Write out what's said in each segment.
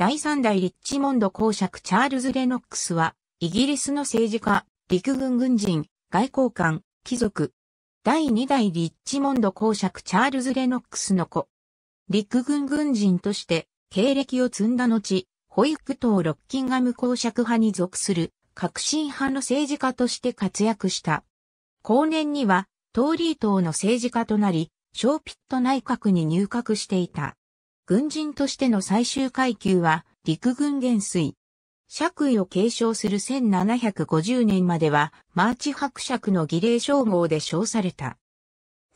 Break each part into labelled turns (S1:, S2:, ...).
S1: 第三代リッチモンド公爵チャールズ・レノックスは、イギリスの政治家、陸軍軍人、外交官、貴族。第二代リッチモンド公爵チャールズ・レノックスの子。陸軍軍人として、経歴を積んだ後、保育党ロッキンガム公爵派に属する、革新派の政治家として活躍した。後年には、トーリー党の政治家となり、ショーピット内閣に入閣していた。軍人としての最終階級は陸軍元帥。爵位を継承する1750年まではマーチ伯爵の儀礼称号で称された。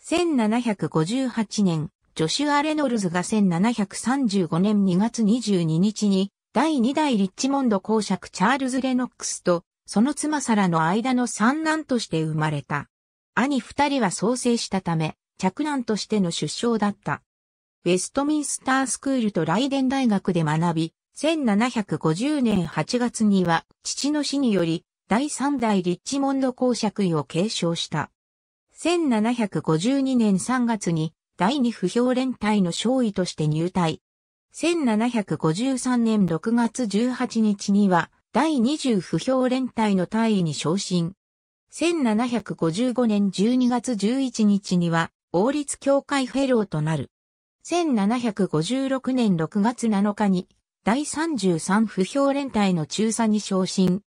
S1: 1758年、ジョシュア・レノルズが1735年2月22日に第2代リッチモンド公爵チャールズ・レノックスとその妻サラの間の三男として生まれた。兄二人は創生したため、着男としての出生だった。ウェストミンスタースクールとライデン大学で学び、1750年8月には父の死により第3代リッチモンド公爵位を継承した。1752年3月に第二不評連隊の少尉として入隊。1753年6月18日には第20不評連隊の隊位に昇進。1755年12月11日には王立教会フェローとなる。1756年6月7日に、第33不評連隊の中佐に昇進。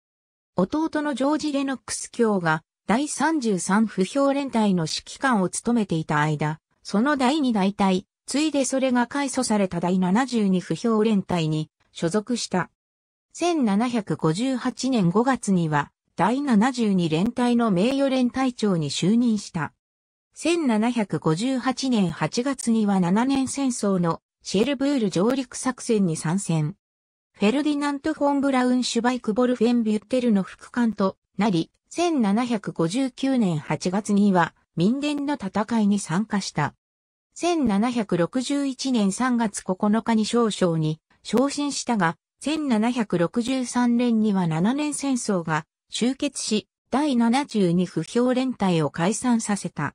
S1: 弟のジョージ・レノックス卿が、第33不評連隊の指揮官を務めていた間、その第2大隊、ついでそれが改組された第72不評連隊に所属した。1758年5月には、第72連隊の名誉連隊長に就任した。1758年8月には7年戦争のシェルブール上陸作戦に参戦。フェルディナント・フォン・ブラウン・シュバイク・ボルフェン・ビュッテルの副官となり、1759年8月には民伝の戦いに参加した。1761年3月9日に少将に昇進したが、1763年には7年戦争が終結し、第72不評連隊を解散させた。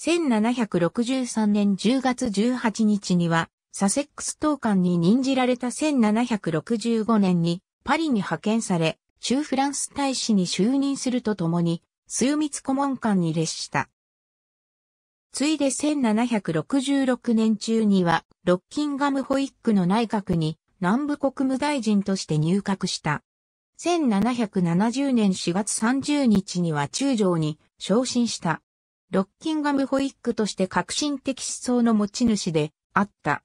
S1: 1763年10月18日には、サセックス党官に任じられた1765年にパリに派遣され、中フランス大使に就任するとともに、枢密顧問官に列した。ついで1766年中には、ロッキンガムホイックの内閣に南部国務大臣として入閣した。1770年4月30日には中将に昇進した。ロッキンガムホイックとして革新的思想の持ち主であった。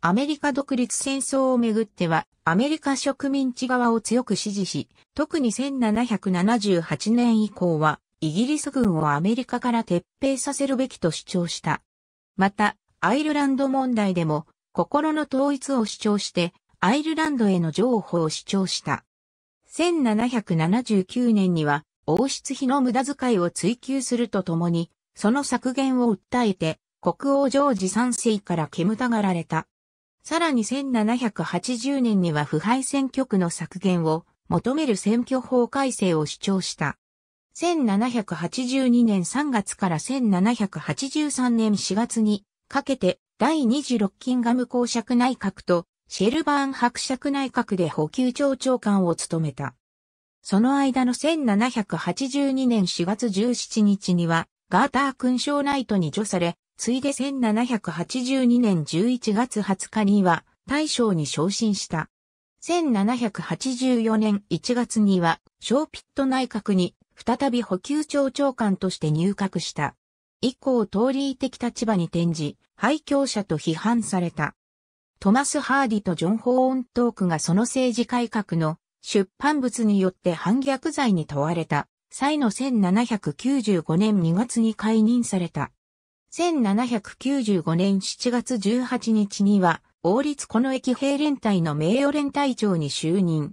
S1: アメリカ独立戦争をめぐっては、アメリカ植民地側を強く支持し、特に1778年以降は、イギリス軍をアメリカから撤兵させるべきと主張した。また、アイルランド問題でも、心の統一を主張して、アイルランドへの譲歩を主張した。1779年には、王室費の無駄遣いを追求するとともに、その削減を訴えて、国王ジョージ三世から煙たがられた。さらに1780年には腐敗選挙区の削減を求める選挙法改正を主張した。1782年3月から1783年4月にかけて第26キンガム公爵内閣とシェルバーン伯爵内閣で補給庁長官を務めた。その間の1782年4月17日にはガーター勲章ナイトに除され、ついで1782年11月20日には大将に昇進した。1784年1月には、ショーピット内閣に再び補給庁長官として入閣した。以降、通り的立場に転じ、廃教者と批判された。トマス・ハーディとジョン・ホーントークがその政治改革の出版物によって反逆罪に問われた。際の1795年2月に解任された。1795年7月18日には、王立この駅兵連隊の名誉連隊長に就任。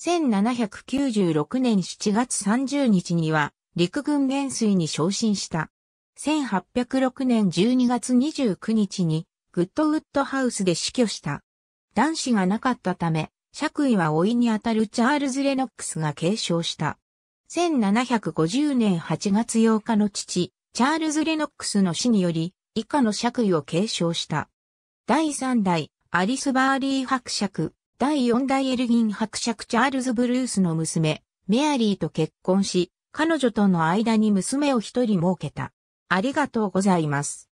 S1: 1796年7月30日には、陸軍元帥に昇進した。1806年12月29日に、グッドウッドハウスで死去した。男子がなかったため、爵位は老いにあたるチャールズ・レノックスが継承した。1750年8月8日の父、チャールズ・レノックスの死により、以下の爵位を継承した。第3代、アリス・バーリー伯爵、第4代エルギン伯爵チャールズ・ブルースの娘、メアリーと結婚し、彼女との間に娘を一人設けた。ありがとうございます。